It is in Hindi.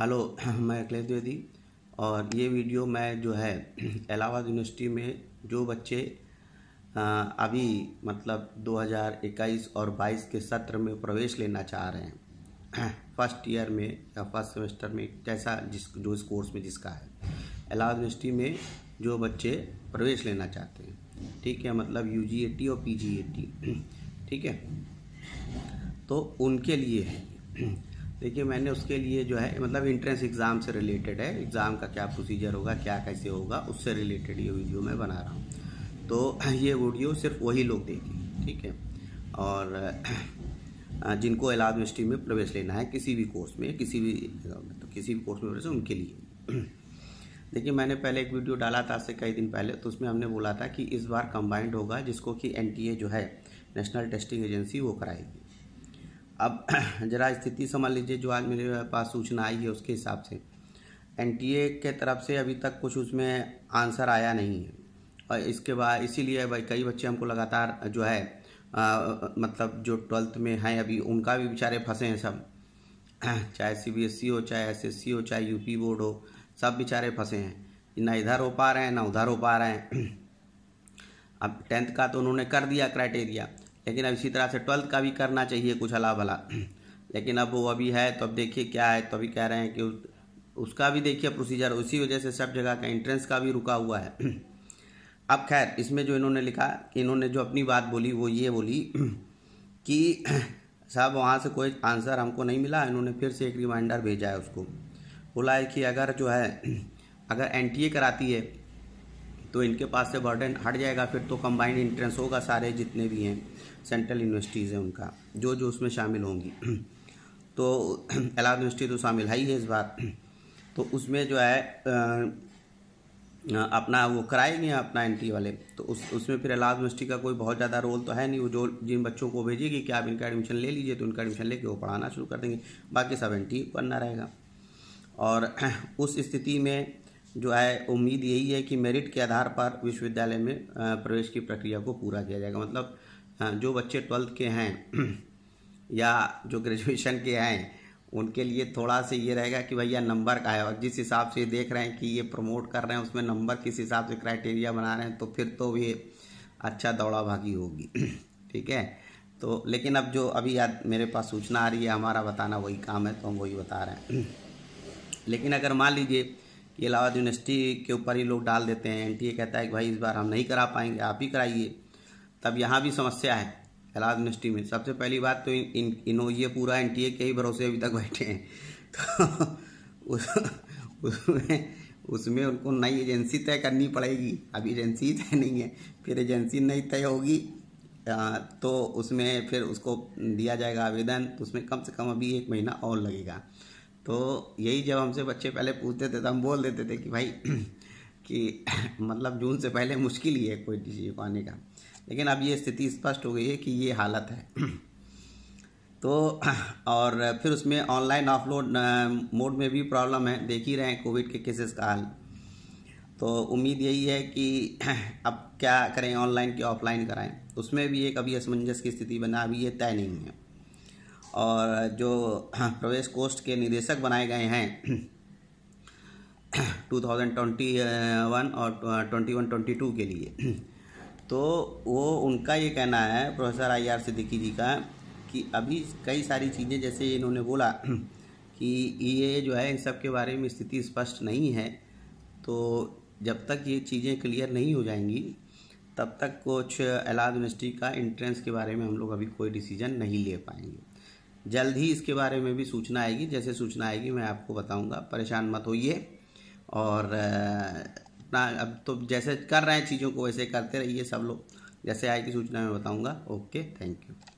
हेलो मैं अखिलेश द्विवेदी और ये वीडियो मैं जो है इलाहाबाद यूनिवर्सिटी में जो बच्चे अभी मतलब 2021 और 22 के सत्र में प्रवेश लेना चाह रहे हैं फर्स्ट ईयर में या फर्स्ट सेमेस्टर में कैसा जिस जो इस कोर्स में जिसका है इलाहाबाद यूनिवर्सिटी में जो बच्चे प्रवेश लेना चाहते हैं ठीक है मतलब यू जी ए टी और पी जी ए टी ठीक है तो उनके लिए है देखिए मैंने उसके लिए जो है मतलब इंट्रेंस एग्ज़ाम से रिलेटेड है एग्ज़ाम का क्या प्रोसीजर होगा क्या कैसे होगा उससे रिलेटेड ये वीडियो मैं बना रहा हूँ तो ये वीडियो सिर्फ वही लोग देखें ठीक है और जिनको एला यूनिवर्सिटी में प्रवेश लेना है किसी भी कोर्स में किसी भी तो किसी भी कोर्स में प्रवेश उनके लिए देखिए मैंने पहले एक वीडियो डाला था आज से कई दिन पहले तो उसमें हमने बोला था कि इस बार कंबाइंड होगा जिसको कि एन जो है नेशनल टेस्टिंग एजेंसी वो कराएगी अब जरा स्थिति समझ लीजिए जो आज मेरे पास सूचना आई है उसके हिसाब से एन के तरफ से अभी तक कुछ उसमें आंसर आया नहीं है और इसके बाद इसीलिए भाई कई बच्चे हमको लगातार जो है आ, मतलब जो ट्वेल्थ में हैं अभी उनका भी बेचारे फंसे हैं सब चाहे सीबीएसई e हो चाहे एसएससी हो चाहे यूपी बोर्ड हो सब बेचारे फंसे हैं ना इधर हो पा रहे हैं ना उधर हो पा रहे हैं अब टेंथ का तो उन्होंने कर दिया क्राइटेरिया लेकिन अब इसी तरह से ट्वेल्थ का भी करना चाहिए कुछ अला भला लेकिन अब वो अभी है तो अब देखिए क्या है तो अभी कह रहे हैं कि उसका भी देखिए प्रोसीजर उसी वजह से सब जगह का एंट्रेंस का भी रुका हुआ है अब खैर इसमें जो इन्होंने लिखा कि इन्होंने जो अपनी बात बोली वो ये बोली कि साहब वहाँ से कोई आंसर हमको नहीं मिला इन्होंने फिर से एक रिमाइंडर भेजा है उसको बोला है कि अगर जो है अगर एन कराती है तो इनके पास से बर्डन हट जाएगा फिर तो कंबाइंड इंट्रेंस होगा सारे जितने भी हैं सेंट्रल यूनिवर्सिटीज़ हैं उनका जो जो उसमें शामिल होंगी तो अलाद यूनिवर्सिटी तो शामिल है ही है इस बार तो उसमें जो है अपना वो कराएंगे अपना एन वाले तो उस उसमें फिर इलाहाबाद यूनिवर्सिटी का कोई बहुत ज़्यादा रोल तो है नहीं वो जो जिन बच्चों को भेजेगी कि आप इनका एडमिशन ले लीजिए तो उनका एडमिशन लेके वो पढ़ाना शुरू कर देंगे बाकी सब एन बनना रहेगा और उस स्थिति में जो है उम्मीद यही है कि मेरिट के आधार पर विश्वविद्यालय में प्रवेश की प्रक्रिया को पूरा किया जाएगा मतलब जो बच्चे ट्वेल्थ के हैं या जो ग्रेजुएशन के हैं उनके लिए थोड़ा सा ये रहेगा कि भैया नंबर का है और जिस हिसाब से देख रहे हैं कि ये प्रमोट कर रहे हैं उसमें नंबर किस हिसाब से क्राइटेरिया बना रहे हैं तो फिर तो भी अच्छा दौड़ा भागी होगी ठीक है तो लेकिन अब जो अभी याद मेरे पास सूचना आ रही है हमारा बताना वही काम है तो हम वही बता रहे हैं लेकिन अगर मान लीजिए ये इलाहाबाद यूनिवर्सिटी के ऊपर ही लोग डाल देते हैं एनटीए कहता है कि भाई इस बार हम नहीं करा पाएंगे आप ही कराइए तब यहाँ भी समस्या है इलाहाबाद यूनिवर्सिटी में सबसे पहली बात तो इन इन, ये पूरा एन के ही भरोसे अभी तक बैठे हैं तो उस उसमें उसमें उनको नई एजेंसी तय करनी पड़ेगी अभी एजेंसी तय नहीं है फिर एजेंसी नहीं तय होगी तो उसमें फिर उसको दिया जाएगा आवेदन तो उसमें कम से कम अभी एक महीना और लगेगा तो यही जब हमसे बच्चे पहले पूछते थे तो हम बोल देते थे कि भाई कि मतलब जून से पहले मुश्किल ही है कोई डिसीजन को आने का लेकिन अब ये स्थिति स्पष्ट हो गई है कि ये हालत है तो और फिर उसमें ऑनलाइन ऑफलोड मोड में भी प्रॉब्लम है देख ही रहे हैं कोविड के केसेस का हाल तो उम्मीद यही है कि अब क्या करें ऑनलाइन कि ऑफलाइन कराएं उसमें भी एक अभी असमंजस की स्थिति बना अभी ये तय नहीं है और जो हाँ, प्रवेश कोष्ठ के निदेशक बनाए गए हैं 2021 और 21-22 के लिए तो वो उनका ये कहना है professor I R Siddiqui ji का कि अभी कई सारी चीज़ें जैसे इन्होंने बोला कि ये जो है इन सब के बारे में स्थिति स्पष्ट नहीं है तो जब तक ये चीज़ें क्लियर नहीं हो जाएंगी तब तक कुछ इलाहाबाद यूनिवर्सिटी का एंट्रेंस के बारे में हम लोग अभी कोई डिसीजन नहीं ले पाएंगे जल्द ही इसके बारे में भी सूचना आएगी जैसे सूचना आएगी मैं आपको बताऊंगा परेशान मत होइए और अपना अब तो जैसे कर रहे हैं चीज़ों को वैसे करते रहिए सब लोग जैसे आएगी सूचना मैं बताऊंगा ओके थैंक यू